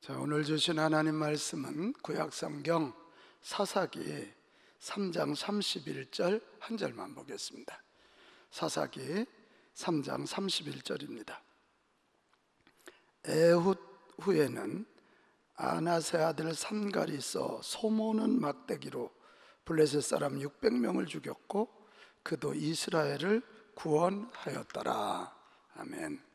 자, 오늘 주신 하나님 말씀은 구약성경 사사기 3장 31절 한 절만 보겠습니다. 사사기 3장 31절입니다. 에훗 후에는 아나세 아들 삼갈이 있어 소모는 막대기로 블레셋 사람 600명을 죽였고 그도 이스라엘을 구원하였더라. 아멘.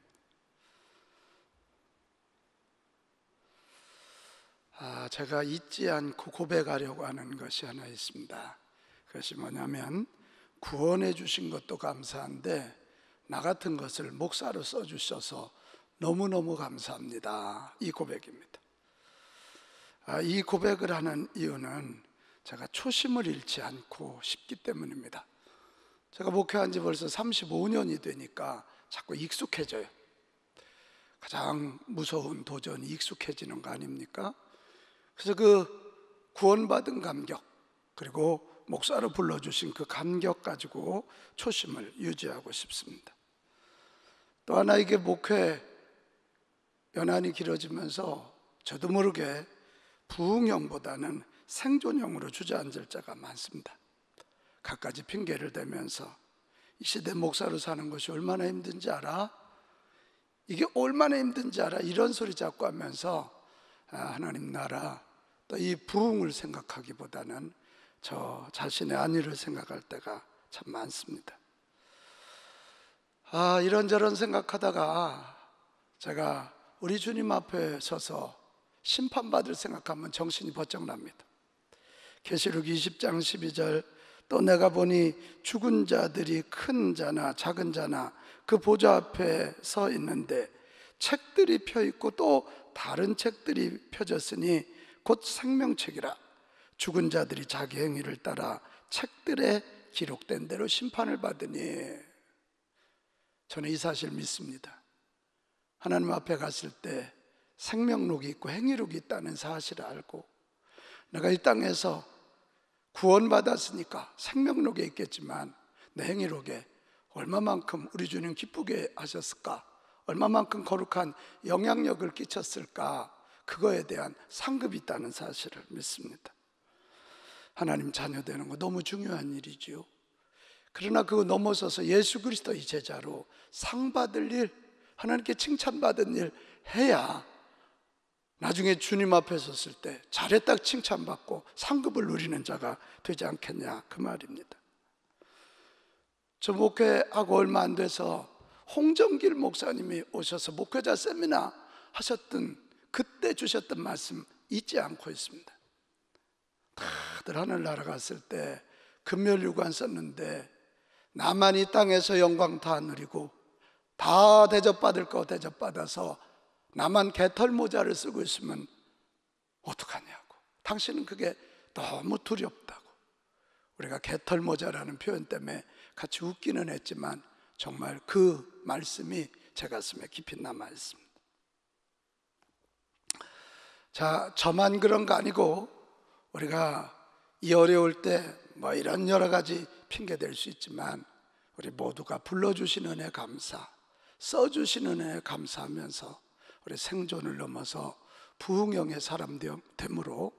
아, 제가 잊지 않고 고백하려고 하는 것이 하나 있습니다. 그것이 뭐냐면 구원해 주신 것도 감사한데 나 같은 것을 목사로 써 주셔서 너무너무 감사합니다. 이 고백입니다. 아, 이 고백을 하는 이유는 제가 초심을 잃지 않고 싶기 때문입니다. 제가 목회한 지 벌써 35년이 되니까 자꾸 익숙해져요. 가장 무서운 도전이 익숙해지는 거 아닙니까? 그래서 그 구원받은 감격 그리고 목사로 불러주신 그 감격 가지고 초심을 유지하고 싶습니다. 또 하나 이게 목회 연한이 길어지면서 저도 모르게 부흥형보다는 생존형으로 주저앉을 자가 많습니다. 갖가지 핑계를 대면서 이 시대 목사로 사는 것이 얼마나 힘든지 알아? 이게 얼마나 힘든지 알아? 이런 소리 자꾸 하면서 아, 하나님 나라 또이 부흥을 생각하기보다는 저 자신의 안위를 생각할 때가 참 많습니다. 아, 이런저런 생각하다가 제가 우리 주님 앞에 서서 심판받을 생각하면 정신이 번쩍 납니다. 계시록 20장 12절 또 내가 보니 죽은 자들이 큰 자나 작은 자나 그 보좌 앞에 서 있는데 책들이 펴 있고 또 다른 책들이 펴졌으니 곧 생명책이라 죽은 자들이 자기 행위를 따라 책들에 기록된 대로 심판을 받으니 저는 이 사실 믿습니다. 하나님 앞에 갔을 때 생명록이 있고 행위록이 있다는 사실을 알고 내가 이 땅에서 구원받았으니까 생명록에 있겠지만 내 행위록에 얼마만큼 우리 주님 기쁘게 하셨을까? 얼마만큼 거룩한 영향력을 끼쳤을까? 그거에 대한 상급이 있다는 사실을 믿습니다. 하나님 자녀 되는 거 너무 중요한 일이지요. 그러나 그거 넘어서서 예수 그리스도의 제자로 상 받을 일, 하나님께 칭찬받은 일 해야 나중에 주님 앞에 섰을 때 잘했다 칭찬받고 상급을 누리는 자가 되지 않겠냐 그 말입니다. 저 목회하고 얼마 안 돼서 홍정길 목사님이 오셔서 목회자 세미나 하셨던 그때 주셨던 말씀 잊지 않고 있습니다. 다들 하늘 날아갔을 때 금멸유관 썼는데 나만 이 땅에서 영광 다 누리고 다 대접받을 거 대접받아서 나만 개털 모자를 쓰고 있으면 어떡하냐고. 당신은 그게 너무 두렵다고. 우리가 개털 모자라는 표현 때문에 같이 웃기는 했지만 정말 그 말씀이 제 가슴에 깊이 남아 있습니다. 자, 저만 그런 거 아니고 우리가 이 어려울 때 뭐 이런 여러 가지 핑계 될 수 있지만 우리 모두가 불러주신 은혜 감사, 써주신 은혜 감사하면서 우리 생존을 넘어서 부흥형의 사람 됨으로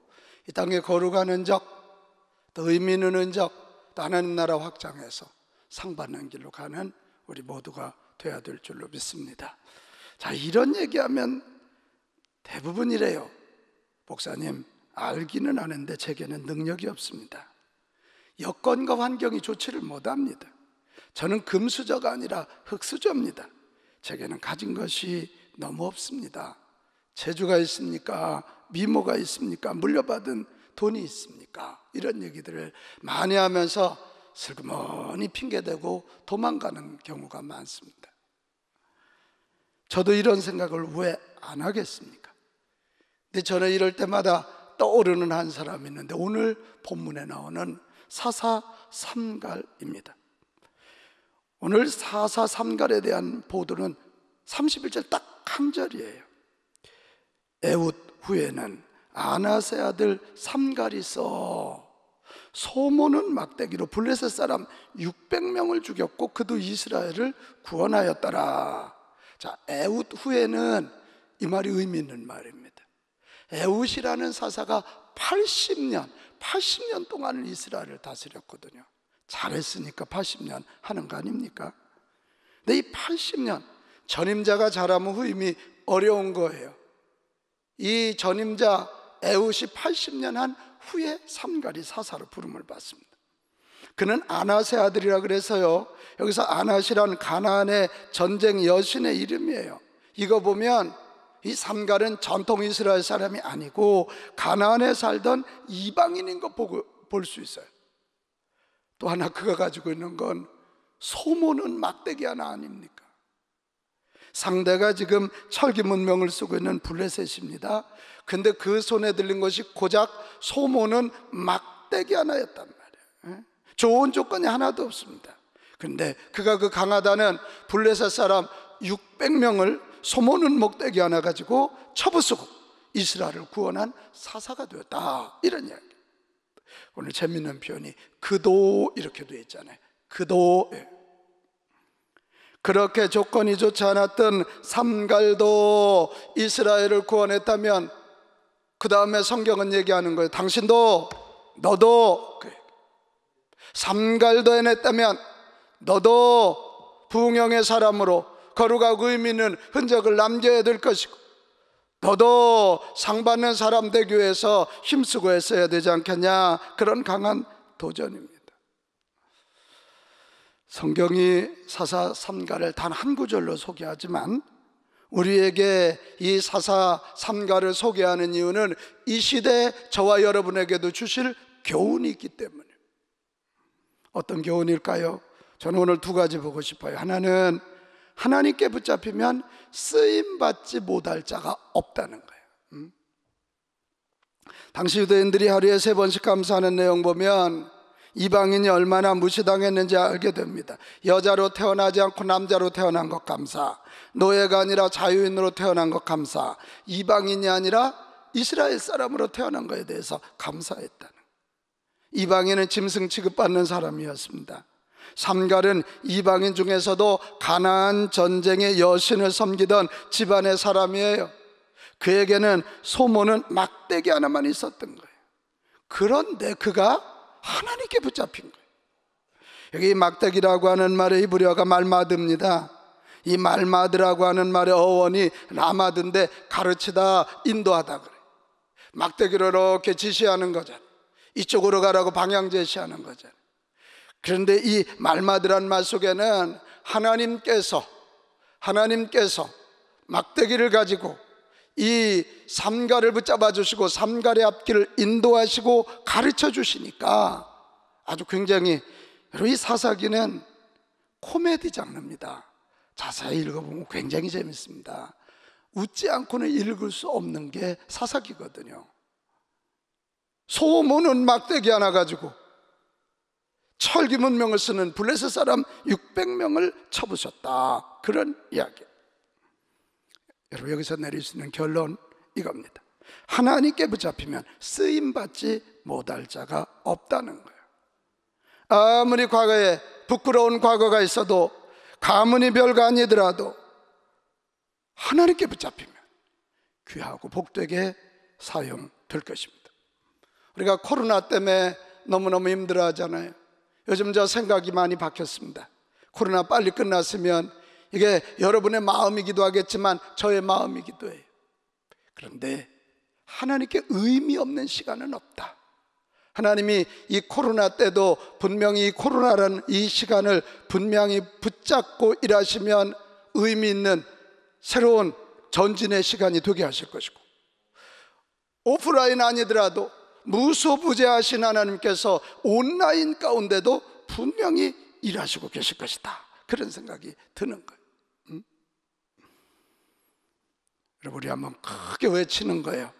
이 땅에 걸어가는 적또 의미 있는 흔적, 또 하나님 나라 확장해서 상 받는 길로 가는 우리 모두가 돼야 될 줄로 믿습니다. 자, 이런 얘기하면 대부분이래요. 목사님, 알기는 아는데 제게는 능력이 없습니다. 여건과 환경이 조치를 못합니다. 저는 금수저가 아니라 흙수저입니다. 제게는 가진 것이 너무 없습니다. 재주가 있습니까? 미모가 있습니까? 물려받은 돈이 있습니까? 이런 얘기들을 많이 하면서 슬그머니 핑계대고 도망가는 경우가 많습니다. 저도 이런 생각을 왜 안 하겠습니까? 근데 저는 이럴 때마다 떠오르는 한 사람이 있는데 오늘 본문에 나오는 사사 삼갈입니다. 오늘 사사 삼갈에 대한 보도는 31절 딱 한 절이에요. 에웃 후에는 아나세 아들 삼갈이 써 소모는 막대기로 블레셋 사람 600명을 죽였고 그도 이스라엘을 구원하였더라. 자, 에웃 후에는 이 말이 의미 있는 말입니다. 에우시라는 사사가 80년, 80년 동안 이스라엘을 다스렸거든요. 잘했으니까 80년 하는 거 아닙니까? 근데 이 80년, 전임자가 잘하면 후임이 어려운 거예요. 이 전임자 에우시 80년 한 후에 삼가리 사사로 부름을 받습니다. 그는 아나세 아들이라 그래서요. 여기서 아나시란 가나안의 전쟁 여신의 이름이에요. 이거 보면 이 삼갈은 전통 이스라엘 사람이 아니고 가나안에 살던 이방인인 것 보고 볼 수 있어요. 또 하나 그가 가지고 있는 건 소모는 막대기 하나 아닙니까? 상대가 지금 철기 문명을 쓰고 있는 블레셋입니다. 근데 그 손에 들린 것이 고작 소모는 막대기 하나였단 말이에요. 예? 좋은 조건이 하나도 없습니다. 근데 그가 그 강하다는 블레셋 사람 600명을 소모는 목대기 하나 가지고 처부수고 이스라엘을 구원한 사사가 되었다 이런 이야기 오늘 재밌는 표현이 그도 이렇게 되어 있잖아요 그도 예. 그렇게 조건이 좋지 않았던 삼갈도 이스라엘을 구원했다면 그 다음에 성경은 얘기하는 거예요 당신도 너도 그 삼갈도 해냈다면 너도 부흥의 사람으로 거룩하고 의미 있는 흔적을 남겨야 될 것이고 너도 상받는 사람 되기 위해서 힘쓰고 했어야 되지 않겠냐 그런 강한 도전입니다 성경이 사사 삼가를 단 한 구절로 소개하지만 우리에게 이 사사 삼가를 소개하는 이유는 이 시대 저와 여러분에게도 주실 교훈이 있기 때문에 어떤 교훈일까요? 저는 오늘 두 가지 보고 싶어요. 하나는 하나님께 붙잡히면 쓰임 받지 못할 자가 없다는 거예요. 음? 당시 유대인들이 하루에 세 번씩 감사하는 내용 보면 이방인이 얼마나 무시당했는지 알게 됩니다. 여자로 태어나지 않고 남자로 태어난 것 감사. 노예가 아니라 자유인으로 태어난 것 감사. 이방인이 아니라 이스라엘 사람으로 태어난 것에 대해서 감사했다는. 이방인은 짐승 취급받는 사람이었습니다. 삼갈은 이방인 중에서도 가나안 전쟁의 여신을 섬기던 집안의 사람이에요. 그에게는 소모는 막대기 하나만 있었던 거예요. 그런데 그가 하나님께 붙잡힌 거예요. 여기 막대기라고 하는 말의 히브리어가 말마드입니다. 이 말마드라고 하는 말의 어원이 라마드인데 가르치다 인도하다 그래. 막대기로 이렇게 지시하는 거잖아. 이쪽으로 가라고 방향 제시하는 거잖아. 그런데 이 말마드란 말 속에는 하나님께서 하나님께서 막대기를 가지고 이 삼가를 붙잡아 주시고 삼가의 앞길을 인도하시고 가르쳐 주시니까 아주 굉장히 이 사사기는 코미디 장르입니다. 자세히 읽어보면 굉장히 재밌습니다. 웃지 않고는 읽을 수 없는 게 사사기거든요. 소문은 막대기 하나 가지고 철기 문명을 쓰는 블레셋 사람 600명을 쳐부셨다. 그런 이야기. 여러분 여기서 내릴 수 있는 결론 이겁니다. 하나님께 붙잡히면 쓰임 받지 못할 자가 없다는 거예요. 아무리 과거에 부끄러운 과거가 있어도 가문이 별거 아니더라도 하나님께 붙잡히면 귀하고 복되게 사용될 것입니다. 우리가 코로나 때문에 너무너무 힘들어 하잖아요. 요즘 저 생각이 많이 바뀌었습니다. 코로나 빨리 끝났으면 이게 여러분의 마음이기도 하겠지만 저의 마음이기도 해요. 그런데 하나님께 의미 없는 시간은 없다. 하나님이 이 코로나 때도 분명히 코로나라는 이 시간을 분명히 붙잡고 일하시면 의미 있는 새로운 전진의 시간이 되게 하실 것이고 오프라인 아니더라도 무소부재하신 하나님께서 온라인 가운데도 분명히 일하시고 계실 것이다. 그런 생각이 드는 거예요. 음? 여러분, 우리 한번 크게 외치는 거예요.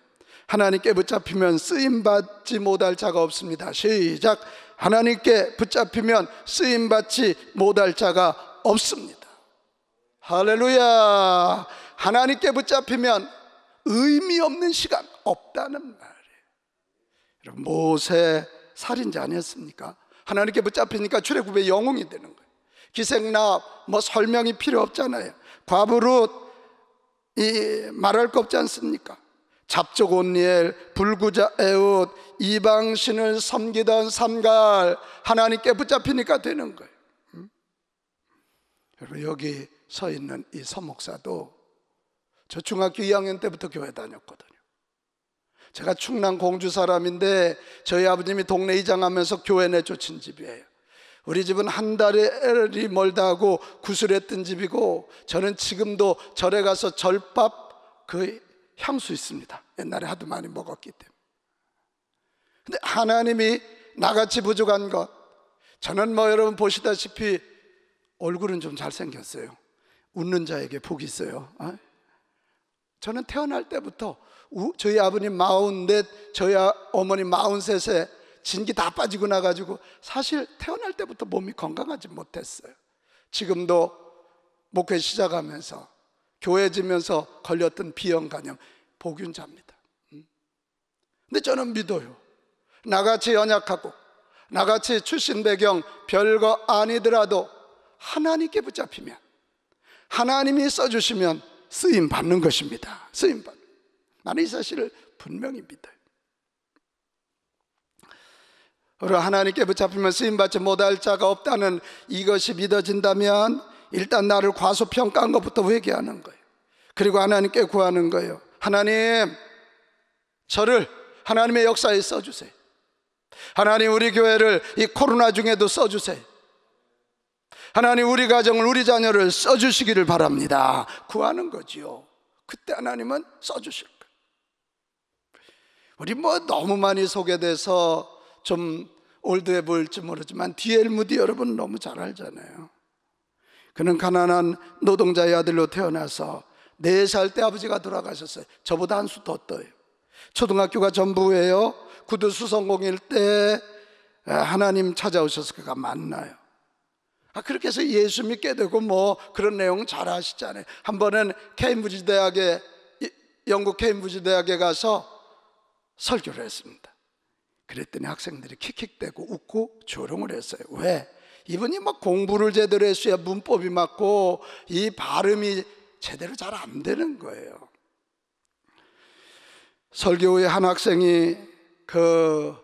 하나님께 붙잡히면 쓰임받지 못할 자가 없습니다. 시작. 하나님께 붙잡히면 쓰임받지 못할 자가 없습니다. 할렐루야. 하나님께 붙잡히면 의미 없는 시간 없다는 말. 모세 살인자 아니었습니까? 하나님께 붙잡히니까 출애굽의 영웅이 되는 거예요. 기생나 뭐 설명이 필요 없잖아요. 과부로 이 말할 거 없지 않습니까? 잡족 온니엘, 불구자 에웃, 이방신을 섬기던 삼갈 하나님께 붙잡히니까 되는 거예요. 여러분 음? 여기 서 있는 이 서목사도 저 중학교 2학년 때부터 교회 다녔거든요. 제가 충남 공주 사람인데 저희 아버님이 동네 이장하면서 교회 내쫓은 집이에요. 우리 집은 한 달이 에 멀다 하고 구슬했던 집이고 저는 지금도 절에 가서 절밥 그 향수 있습니다. 옛날에 하도 많이 먹었기 때문에. 근데 하나님이 나같이 부족한 것. 저는 뭐 여러분 보시다시피 얼굴은 좀 잘생겼어요. 웃는 자에게 복이 있어요. 어? 저는 태어날 때부터 저희 아버님 마흔넷, 저희 아, 어머니 마흔셋에 진기 다 빠지고 나가지고 사실 태어날 때부터 몸이 건강하지 못했어요. 지금도 목회 시작하면서 교회 지면서 걸렸던 비형 간염 복균자입니다. 음. 근데 저는 믿어요. 나같이 연약하고 나같이 출신 배경 별거 아니더라도 하나님께 붙잡히면 하나님이 써주시면 쓰임 받는 것입니다. 쓰임 받. 나는 이 사실을 분명히 믿어요. 그러 하나님께 붙잡히면 쓰임 받지 못할 자가 없다는 이것이 믿어진다면 일단 나를 과소평가한 것부터 회개하는 거예요. 그리고 하나님께 구하는 거예요. 하나님, 저를 하나님의 역사에 써주세요. 하나님 우리 교회를 이 코로나 중에도 써주세요. 하나님 우리 가정을 우리 자녀를 써주시기를 바랍니다. 구하는 거지요. 그때 하나님은 써주실 거예요. 우리 뭐 너무 많이 소개돼서 좀 올드해 보일지 모르지만 디엘 무디 여러분 너무 잘 알잖아요. 그는 가난한 노동자의 아들로 태어나서 4살 때 아버지가 돌아가셨어요. 저보다 한 수 더 떠요. 초등학교가 전부예요. 구두 수성공일 때 하나님 찾아오셔서 그가 만나요. 아, 그렇게 해서 예수 믿게 되고 뭐 그런 내용 잘 아시잖아요. 한 번은 케임브리지 대학에, 영국 케임브리지 대학에 가서 설교를 했습니다. 그랬더니 학생들이 킥킥대고 웃고 조롱을 했어요. 왜? 이분이 막 뭐 공부를 제대로 했어야 문법이 맞고 이 발음이 제대로 잘 안 되는 거예요. 설교 후에 한 학생이 그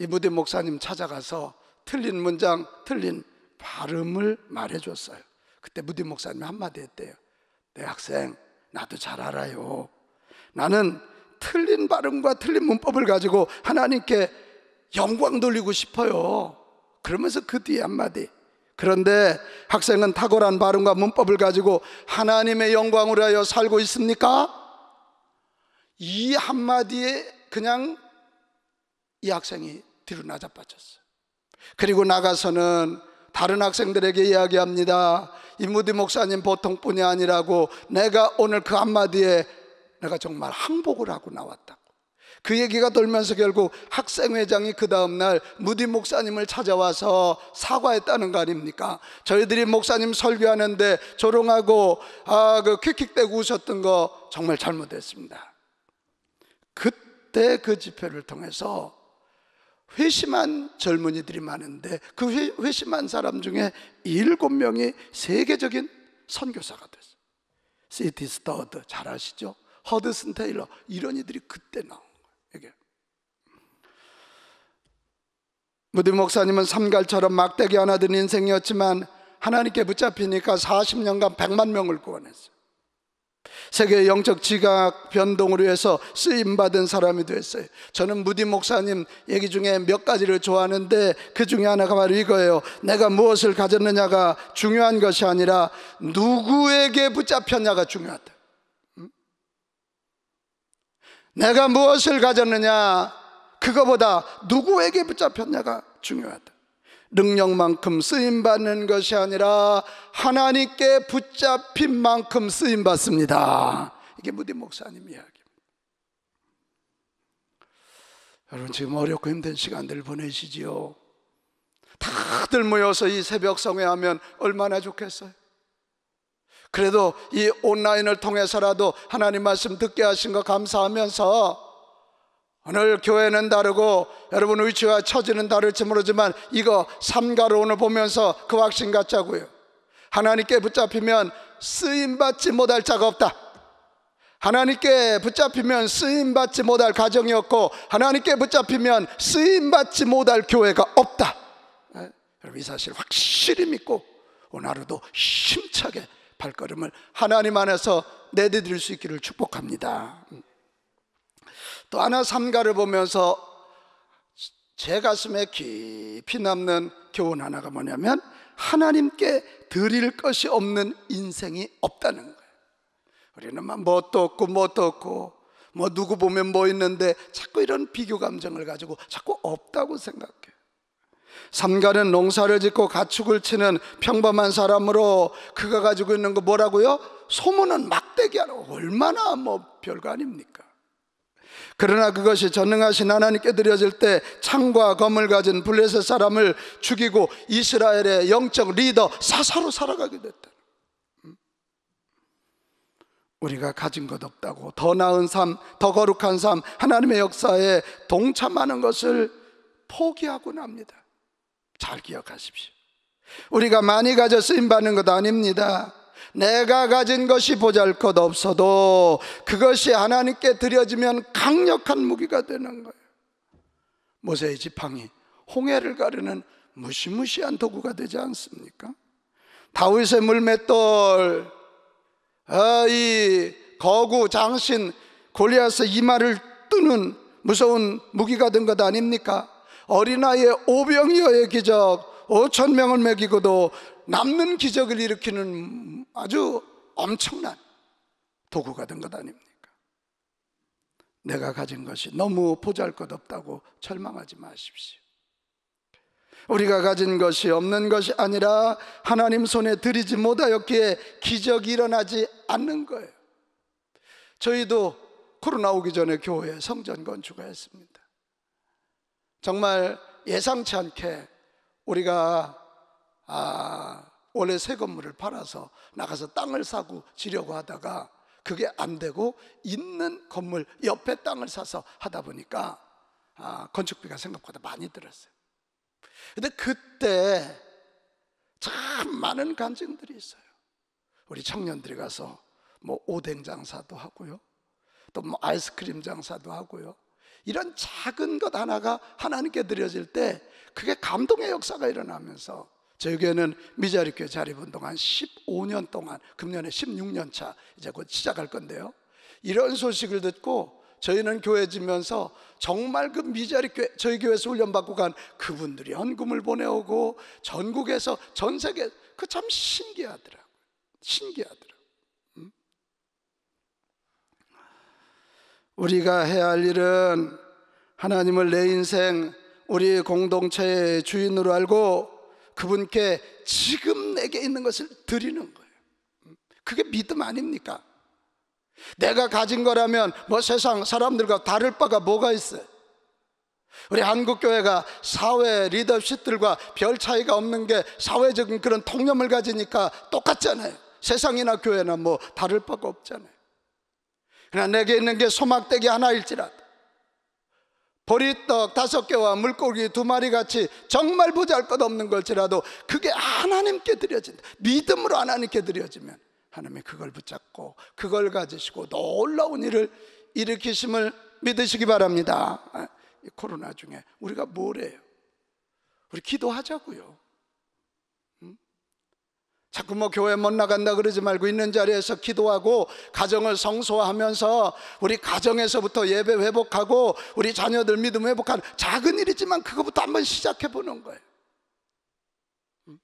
이무대 목사님 찾아가서 틀린 문장, 틀린 발음을 말해줬어요. 그때 무디 목사님이 한마디 했대요. 내 네, 학생, 나도 잘 알아요. 나는 틀린 발음과 틀린 문법을 가지고 하나님께 영광 돌리고 싶어요. 그러면서 그 뒤에 한마디. 그런데 학생은 탁월한 발음과 문법을 가지고 하나님의 영광을 하여 살고 있습니까? 이 한마디에 그냥 이 학생이 뒤로 나자빠졌어요. 그리고 나가서는 다른 학생들에게 이야기합니다. 이무디 목사님 보통뿐이 아니라고 내가 오늘 그 한마디에 내가 정말 항복을 하고 나왔다고. 그 얘기가 돌면서 결국 학생회장이 그 다음날 무디 목사님을 찾아와서 사과했다는 거 아닙니까? 저희들이 목사님 설교하는데 조롱하고 아, 그 킥킥대고 웃었던 거 정말 잘못했습니다. 그때 그 집회를 통해서 회심한 젊은이들이 많은데 그 회, 심한 사람 중에 일곱 명이 세계적인 선교사가 됐어요. 시티 스타드잘 아시죠? 허드슨 테일러 이런 이들이 그때 나온 거예요. 이게 무디 목사님은 삼갈처럼 막대기 하나 든 인생이었지만 하나님께 붙잡히니까 40년간 100만 명을 구원했어요. 세계의 영적 지각 변동을위 해서 쓰임받은 사람이 됐어요. 저는 무디 목사님 얘기 중에 몇 가지를 좋아하는데 그 중에 하나가 바로 이거예요. 내가 무엇을 가졌느냐가 중요한 것이 아니라 누구에게 붙잡혔냐가 중요하다. 음? 내가 무엇을 가졌느냐, 그거보다 누구에게 붙잡혔냐가 중요하다. 능력만큼 쓰임 받는 것이 아니라 하나님께 붙잡힌 만큼 쓰임 받습니다. 이게 무디 목사님 이야기입니다. 여러분 지금 어렵고 힘든 시간들 보내시지요. 다들 모여서 이 새벽 성회하면 얼마나 좋겠어요. 그래도 이 온라인을 통해서라도 하나님 말씀 듣게 하신 거 감사하면서 오늘 교회는 다르고 여러분 의치와 처지는 다를지 모르지만 이거 삼가로 오늘 보면서 그 확신 갖자고요. 하나님께 붙잡히면 쓰임받지 못할 자가 없다. 하나님께 붙잡히면 쓰임받지 못할 가정이 없고 하나님께 붙잡히면 쓰임받지 못할 교회가 없다. 네? 여러분 이 사실 확실히 믿고 오늘 하루도 힘차게 발걸음을 하나님 안에서 내디딜 수 있기를 축복합니다. 또 하나 삼가를 보면서 제 가슴에 깊이 남는 교훈 하나가 뭐냐면 하나님께 드릴 것이 없는 인생이 없다는 거예요. 우리는 막도 뭐 없고 뭣도 뭐 없고 뭐 누구 보면 뭐 있는데 자꾸 이런 비교 감정을 가지고 자꾸 없다고 생각해 삼가는 농사를 짓고 가축을 치는 평범한 사람으로 그가 가지고 있는 거 뭐라고요? 소문은 막대기하라 얼마나 뭐 별거 아닙니까? 그러나 그것이 전능하신 하나님께 드려질 때 창과 검을 가진 블레셋 사람을 죽이고 이스라엘의 영적 리더 사사로 살아가게 됐다. 음. 우리가 가진 것 없다고 더 나은 삶, 더 거룩한 삶, 하나님의 역사에 동참하는 것을 포기하곤 합니다. 잘 기억하십시오. 우리가 많이 가져 쓰임 받는 것 아닙니다. 내가 가진 것이 보잘 것 없어도 그것이 하나님께 드려지면 강력한 무기가 되는 거예요. 모세의 지팡이, 홍해를 가르는 무시무시한 도구가 되지 않습니까? 다윗의 물맷돌, 아, 이 거구, 장신, 골리앗의 이마를 뜨는 무서운 무기가 된 것 아닙니까? 어린아이의 오병이어의 기적 5천 명을 먹이고도 남는 기적을 일으키는 아주 엄청난 도구가 된 것 아닙니까? 내가 가진 것이 너무 보잘 것 없다고 절망하지 마십시오. 우리가 가진 것이 없는 것이 아니라 하나님 손에 들이지 못하였기에 기적이 일어나지 않는 거예요. 저희도 코로나 오기 전에 교회 성전 건축을 했습니다. 정말 예상치 않게 우리가 아, 원래 새 건물을 팔아서 나가서 땅을 사고 지려고 하다가 그게 안 되고 있는 건물 옆에 땅을 사서 하다 보니까 아, 건축비가 생각보다 많이 들었어요. 근데 그때 참 많은 간증들이 있어요. 우리 청년들이 가서 뭐 오뎅 장사도 하고요. 또 뭐 아이스크림 장사도 하고요. 이런 작은 것 하나가 하나님께 드려질 때 그게 감동의 역사가 일어나면서 저희 교회는 미자리교회 자립 동안 15년 동안 금년에 16년 차 이제 곧 시작할 건데요. 이런 소식을 듣고 저희는 교회 지면서 정말 그 미자리 교회, 저희 교회에서 훈련받고 간 그분들이 헌금을 보내오고 전국에서 전 세계 그 참 신기하더라고요. 신기하더라고요. 음? 우리가 해야 할 일은 하나님을 내 인생 우리 공동체의 주인으로 알고 그분께 지금 내게 있는 것을 드리는 거예요. 그게 믿음 아닙니까? 내가 가진 거라면 뭐 세상 사람들과 다를 바가 뭐가 있어요? 우리 한국교회가 사회 리더십들과 별 차이가 없는 게 사회적인 그런 통념을 가지니까 똑같잖아요. 세상이나 교회나 뭐 다를 바가 없잖아요. 그러나 내게 있는 게 소막대기 하나일지라도 보리떡 다섯 개와 물고기 두 마리 같이 정말 부자할 것 없는 걸지라도 그게 하나님께 드려진다. 믿음으로 하나님께 드려지면 하나님이 그걸 붙잡고 그걸 가지시고 놀라운 일을 일으키심을 믿으시기 바랍니다. 아, 코로나 중에 우리가 뭘 해요? 우리 기도하자고요. 자꾸 뭐 교회 못 나간다 그러지 말고 있는 자리에서 기도하고 가정을 성소하면서 우리 가정에서부터 예배 회복하고 우리 자녀들 믿음 회복하는 작은 일이지만 그것부터 한번 시작해 보는 거예요. 음?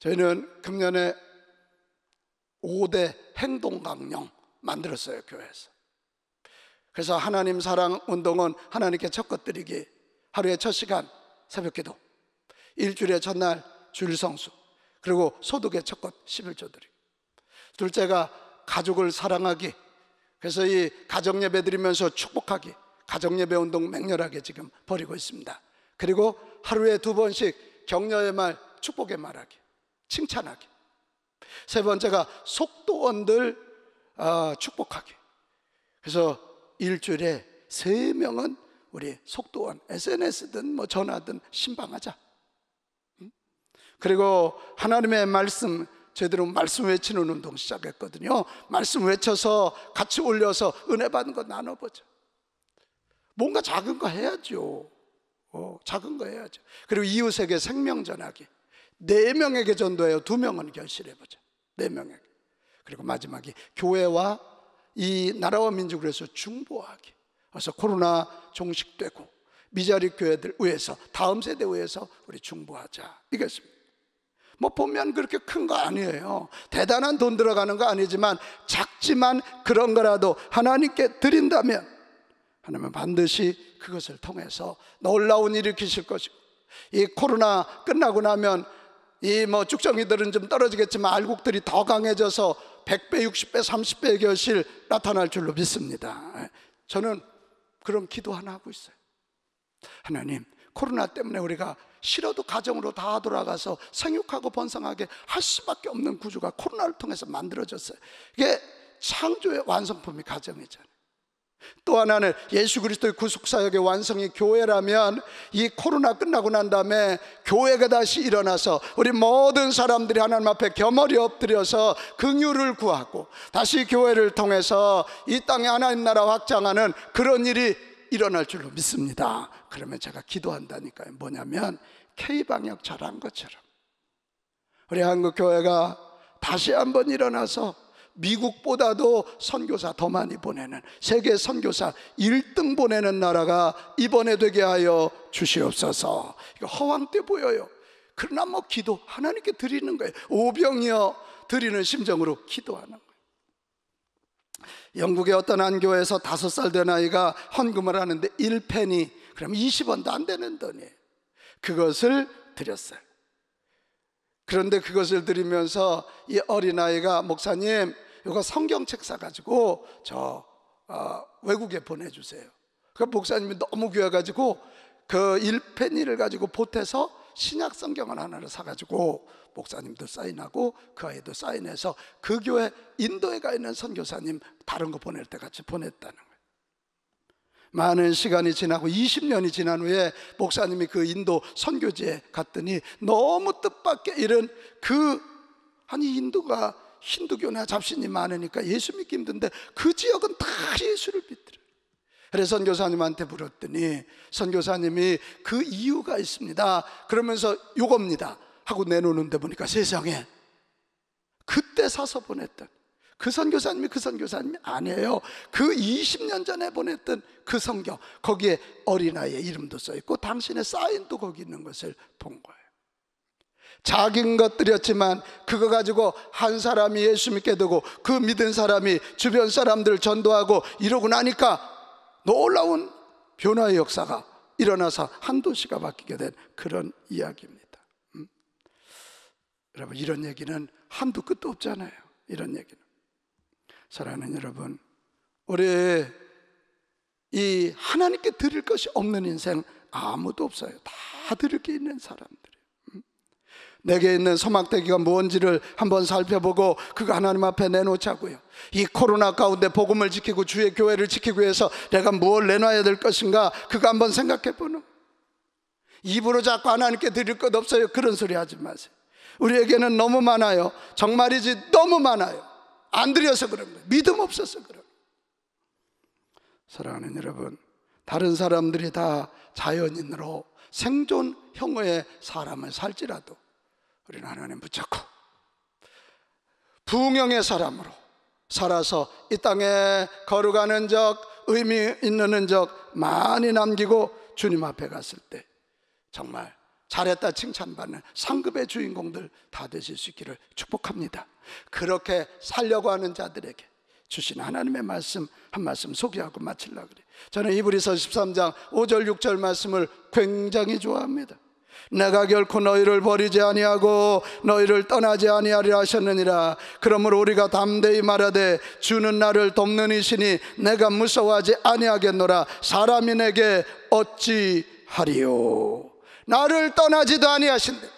저희는 금년에 5대 행동 강령 만들었어요, 교회에서. 그래서 하나님 사랑 운동은 하나님께 첫것 드리기, 하루에 첫 시간 새벽 기도, 일주일에 첫날 주일 성수, 그리고 소득의 첫것 11조 들이 둘째가 가족을 사랑하기 그래서 이 가정예배 드리면서 축복하기 가정예배 운동 맹렬하게 지금 벌이고 있습니다 그리고 하루에 두 번씩 격려의 말 축복의 말하기 칭찬하기 세 번째가 속도원들 아, 축복하기 그래서 일주일에 세 명은 우리 속도원 SNS든 뭐 전화든 신방하자 그리고 하나님의 말씀 제대로 말씀 외치는 운동 시작했거든요. 말씀 외쳐서 같이 올려서 은혜 받은 거 나눠보자. 뭔가 작은 거 해야죠. 어, 작은 거 해야죠. 그리고 이웃에게 생명 전하기. 네 명에게 전도해요. 두 명은 결실해보자. 네 명에게. 그리고 마지막에 교회와 이 나라와 민족을 해서 중보하기. 그래서 코로나 종식되고 미자립 교회들 위해서 다음 세대 위해서 우리 중보하자. 이겠습니다. 뭐 보면 그렇게 큰 거 아니에요. 대단한 돈 들어가는 거 아니지만 작지만 그런 거라도 하나님께 드린다면 하나님은 반드시 그것을 통해서 놀라운 일을 으키실 것이고 이 코로나 끝나고 나면 이 뭐 쭉정이들은 좀 떨어지겠지만 알곡들이 더 강해져서 100배, 60배, 30배의 결실 나타날 줄로 믿습니다. 저는 그런 기도 하나 하고 있어요. 하나님, 코로나 때문에 우리가 싫어도 가정으로 다 돌아가서 생육하고 번성하게 할 수밖에 없는 구조가 코로나를 통해서 만들어졌어요. 이게 창조의 완성품이 가정이잖아요. 또 하나는 예수 그리스도의 구속사역의 그 완성이 교회라면 이 코로나 끝나고 난 다음에 교회가 다시 일어나서 우리 모든 사람들이 하나님 앞에 겸허리 엎드려서 긍휼을 구하고 다시 교회를 통해서 이 땅에 하나님 나라 확장하는 그런 일이 일어날 줄로 믿습니다. 그러면 제가 기도한다니까요. 뭐냐면 K 방역 잘한 것처럼 우리 한국 교회가 다시 한번 일어나서 미국보다도 선교사 더 많이 보내는 세계 선교사 1등 보내는 나라가 이번에 되게 하여 주시옵소서. 이거 허황때 보여요. 그러나 뭐 기도 하나님께 드리는 거예요. 오병이여 드리는 심정으로 기도하는 거예요. 영국의 어떤 한 교회에서 다섯 살 된 아이가 헌금을 하는데 1펜이 그럼 20원도 안 되는 돈이 그것을 드렸어요. 그런데 그것을 드리면서 이 어린아이가 목사님, 이거 성경책 사가지고 저 어, 외국에 보내주세요. 그 목사님이 너무 귀해가지고 그 1페니를 가지고 보태서 신약 성경을 하나를 사가지고 목사님도 사인하고 그 아이도 사인해서 그 교회 인도에 가 있는 선교사님 다른 거 보낼 때 같이 보냈다는 거예요. 많은 시간이 지나고 20년이 지난 후에 목사님이 그 인도 선교지에 갔더니 너무 뜻밖의 일은 그 아니 인도가 힌두교나 잡신이 많으니까 예수 믿기 힘든데 그 지역은 다 예수를 믿더라 그래서 선교사님한테 물었더니 선교사님이 그 이유가 있습니다. 그러면서 요겁니다. 하고 내놓는데 보니까 세상에 그때 사서 보냈다. 그 선교사님이 그 선교사님이 아니에요. 그 20년 전에 보냈던 그 성경 거기에 어린아이의 이름도 써 있고 당신의 사인도 거기 있는 것을 본 거예요. 작은 것들이었지만 그거 가지고 한 사람이 예수 믿게 되고 그 믿은 사람이 주변 사람들 전도하고 이러고 나니까 놀라운 변화의 역사가 일어나서 한 도시가 바뀌게 된 그런 이야기입니다. 음? 여러분 이런 얘기는 한도 끝도 없잖아요. 이런 얘기는. 사랑하는 여러분, 우리 이 하나님께 드릴 것이 없는 인생 아무도 없어요. 다 드릴 게 있는 사람들. 음? 내게 있는 소막대기가 뭔지를 한번 살펴보고 그거 하나님 앞에 내놓자고요. 이 코로나 가운데 복음을 지키고 주의 교회를 지키기 위해서 내가 뭘 내놔야 될 것인가 그거 한번 생각해 보는. 입으로 자꾸 하나님께 드릴 것 없어요. 그런 소리 하지 마세요. 우리에게는 너무 많아요. 정말이지 너무 많아요. 안드려서 그런 거예요. 믿음 없어서 그런 거예요. 사랑하는 여러분, 다른 사람들이 다 자연인으로 생존 형의 사람을 살지라도 우리는 하나님 붙잡고 부흥의 사람으로 살아서 이 땅에 걸어가는 적 의미 있는 적 많이 남기고 주님 앞에 갔을 때 정말 잘했다 칭찬받는 상급의 주인공들 다 되실 수 있기를 축복합니다. 그렇게 살려고 하는 자들에게 주신 하나님의 말씀 한 말씀 소개하고 마치려고 그래 저는 이브리서 13장 5절 6절 말씀을 굉장히 좋아합니다 내가 결코 너희를 버리지 아니하고 너희를 떠나지 아니하리라 하셨느니라 그러므로 우리가 담대히 말하되 주는 나를 돕는 이시니 내가 무서워하지 아니하겠노라 사람이 내게 어찌하리요 나를 떠나지도 아니하신대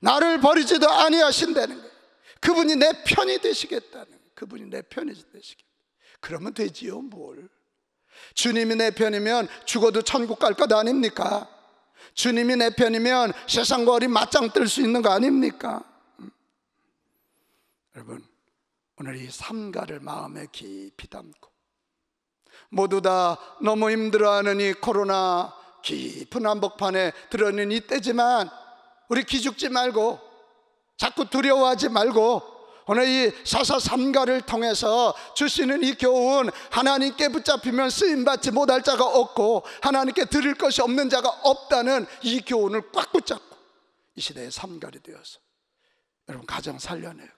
나를 버리지도 아니하신다는 그분이 내 편이 되시겠다는 그분이 내 편이 되시겠다. 그러면 되지요, 뭘. 주님이 내 편이면 죽어도 천국 갈 것 아닙니까? 주님이 내 편이면 세상과 어리 맞짱 뜰 수 있는 거 아닙니까? 음. 여러분, 오늘 이 삼가를 마음에 깊이 담고 모두 다 너무 힘들어하는 이 코로나 깊은 한복판에 들어있는 이 때지만 우리 기죽지 말고 자꾸 두려워하지 말고 오늘 이 사사 삼가를 통해서 주시는 이 교훈 하나님께 붙잡히면 쓰임받지 못할 자가 없고 하나님께 드릴 것이 없는 자가 없다는 이 교훈을 꽉 붙잡고 이 시대의 삼가이 되어서 여러분 가정 살려내고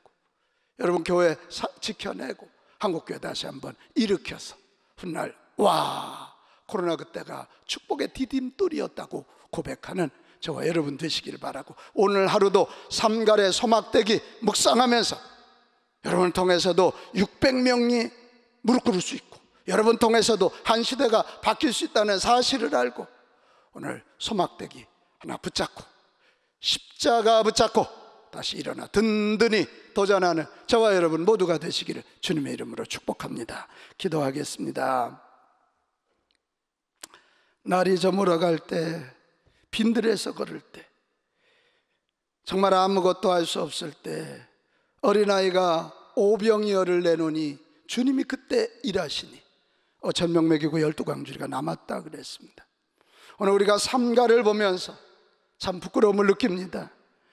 여러분 교회 사, 지켜내고 한국교회 다시 한번 일으켜서 훗날 와 코로나 그때가 축복의 디딤돌이었다고 고백하는 저와 여러분 되시기를 바라고 오늘 하루도 삼갈의 소막대기 묵상하면서 여러분을 통해서도 600명이 무릎 꿇을 수 있고 여러분 통해서도 한 시대가 바뀔 수 있다는 사실을 알고 오늘 소막대기 하나 붙잡고 십자가 붙잡고 다시 일어나 든든히 도전하는 저와 여러분 모두가 되시기를 주님의 이름으로 축복합니다. 기도하겠습니다. 날이 저물어 갈때 빈들에서 걸을 때, 정말 아무것도 할 수 없을 때, 어린아이가 오병이어를 내놓으니 주님이 그때 일하시니 어천명 먹기고 열두 광주리가 남았다 그랬습니다. 오늘 우리가 삼가를 보면서 참 부끄러움을 느낍니다.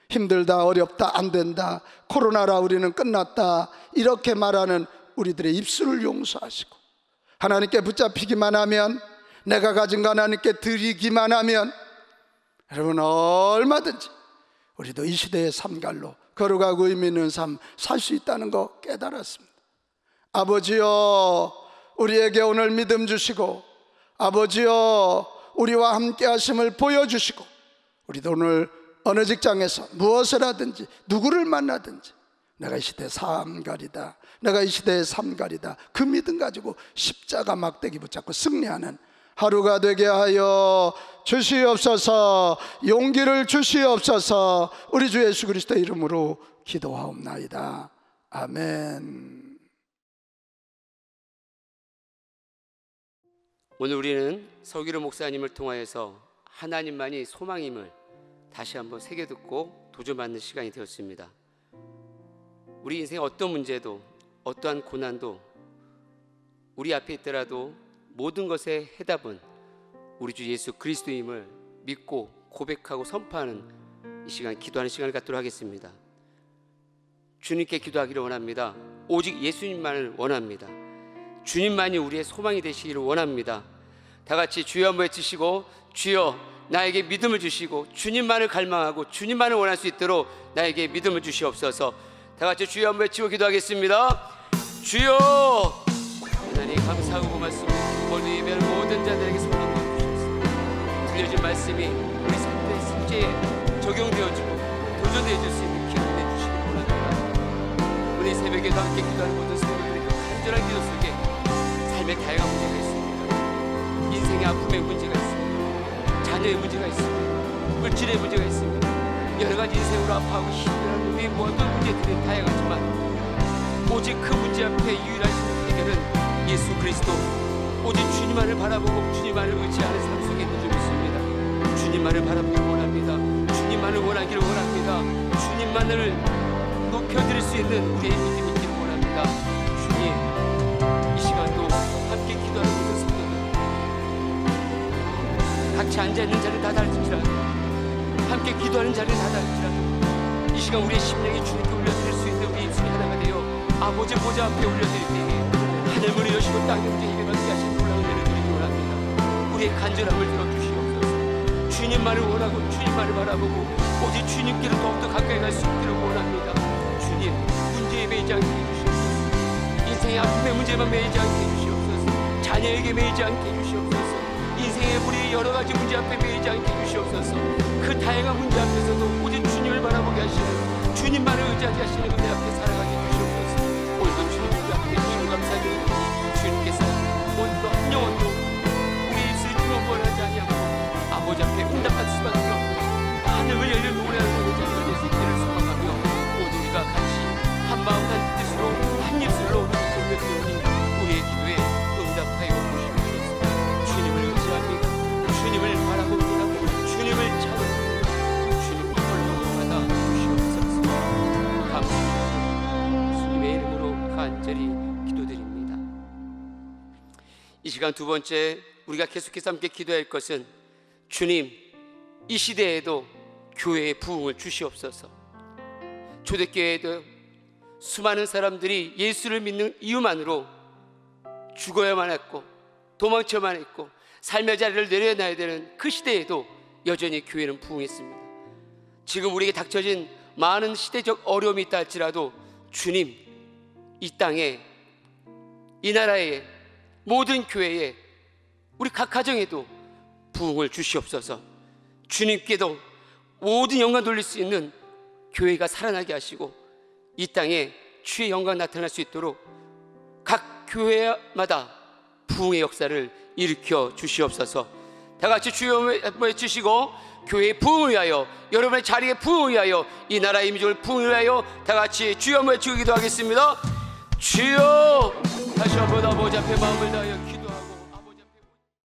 힘들다, 어렵다, 안 된다, 코로나라 우리는 끝났다, 이렇게 말하는 우리들의 입술을 용서하시고, 하나님께 붙잡히기만 하면, 내가 가진 거 하나님께 드리기만 하면, 여러분 얼마든지 우리도 이 시대의 삶갈로 걸어가고 의미 있는 삶 살 수 있다는 거 깨달았습니다. 아버지여 우리에게 오늘 믿음 주시고 아버지여 우리와 함께 하심을 보여주시고 우리도 오늘 어느 직장에서 무엇을 하든지 누구를 만나든지 내가 이 시대의 삼갈이다 내가 이 시대의 삼갈이다 그 믿음 가지고 십자가 막대기 붙잡고 승리하는 하루가 되게 하여 주시옵소서 용기를 주시옵소서 우리 주 예수 그리스도 이름으로 기도하옵나이다. 아멘. 오늘 우리는 서기로 목사님을 통하여서 하나님만이 소망임을 다시 한번 새겨 듣고 도전받는 시간이 되었습니다. 우리 인생 어떤 문제도 어떠한 고난도 우리 앞에 있더라도 모든 것의 해답은 우리 주 예수 그리스도임을 믿고 고백하고 선포하는 이 시간 기도하는 시간을 갖도록 하겠습니다. 주님께 기도하기를 원합니다. 오직 예수님만을 원합니다. 주님만이 우리의 소망이 되시기를 원합니다. 다 같이 주여 외치시고 주여 나에게 믿음을 주시고 주님만을 갈망하고 주님만을 원할 수 있도록 나에게 믿음을 주시옵소서. 다 같이 주여 외치고 기도하겠습니다. 주여 하나님 감사하고 고맙습니다. 권위 이별 모든 자들에게 소망 주셨습니다. 들려진 말씀이 우리 삶의 숙에 적용되어지고 도전되어수 있는 기회를 내주시기 원합니다. 오늘 새벽에도 함께 기도하는 모든 성도들에게 간절한 기도 속에 삶의 다양한 문제가 있습니다. 인생의 아픔의 문제가 있습니다. 자녀의 문제가 있습니다. 물질의 문제가 있습니다. 여러 가지 인생으로 아파하고 힘들어하는 우리 모든 문제들이 다양하지만 오직 그 문제 앞에 유일한 해결은 예수 그리스도 오직 주님만을 바라보고 주님만을 의지하는 삶 속에 있는 줄 믿습니다. 주님만을 바라보길 원합니다. 주님만을 원하기를 원합니다. 주님만을 높여드릴 수 있는 우리의 믿음이 있기를 원합니다. 주님, 이 시간도 함께 기도하는 것든 성도들 같이 앉아있는 자리를 다 달지라도 함께 기도하는 자리를 다 달지라도 이 시간 우리의 심령이 주님께 올려드릴 수 있는 우리 인생이 하나가 되어 아버지 보좌 앞에 올려드릴 때에 하늘문을 여시고 땅을 깨 우리의 간절함을 들어주시옵소서 주님만을 원하고 주님만을 바라보고 오직 주님께로 더욱더 가까이 갈 수 있기를 원합니다 주님 문제에 매이지 않게 해주시옵소서 인생의 아픔의 문제만 매이지 않게 해주시옵소서 자녀에게 매이지 않게 해주시옵소서 인생의 우리의 여러 가지 문제 앞에 매이지 않게 해주시옵소서 그 다양한 문제 앞에서도 오직 주님을 바라보게 하시는 주님만을 의지하게 하시는 은혜 앞에 살 우리우리 기도에 응답하여 주시옵소서 주님을 지합니 주님을 바라봅니다 주님을 찾습니다 주님 홀로 받아 주시옵소서 감사합니다 주님의 이름으로 간절히 기도드립니다 이 시간 두 번째 우리가 계속해서 함께 기도할 것은 주님 이 시대에도 교회의 부흥을 주시옵소서 초대교회에도 수많은 사람들이 예수를 믿는 이유만으로 죽어야만 했고 도망쳐만 했고 삶의 자리를 내려놔야 되는 그 시대에도 여전히 교회는 부흥했습니다. 지금 우리에게 닥쳐진 많은 시대적 어려움이 있다 할지라도 주님 이 땅에 이 나라에 모든 교회에 우리 각 가정에도 부흥을 주시옵소서. 주님께도 모든 영광 돌릴 수 있는 교회가 살아나게 하시고 이 땅에 주의 영광 나타날 수 있도록 각 교회마다 부흥의 역사를 일으켜 주시옵소서. 다 같이 주여 외치시고 교회 부흥을 위하여 여러분의 자리에 부흥을 위하여 이 나라의 민족을 부흥을 위하여 다 같이 주여 외치 기도하겠습니다. 주여 다시 한번 아버지 앞에 마음을 다하여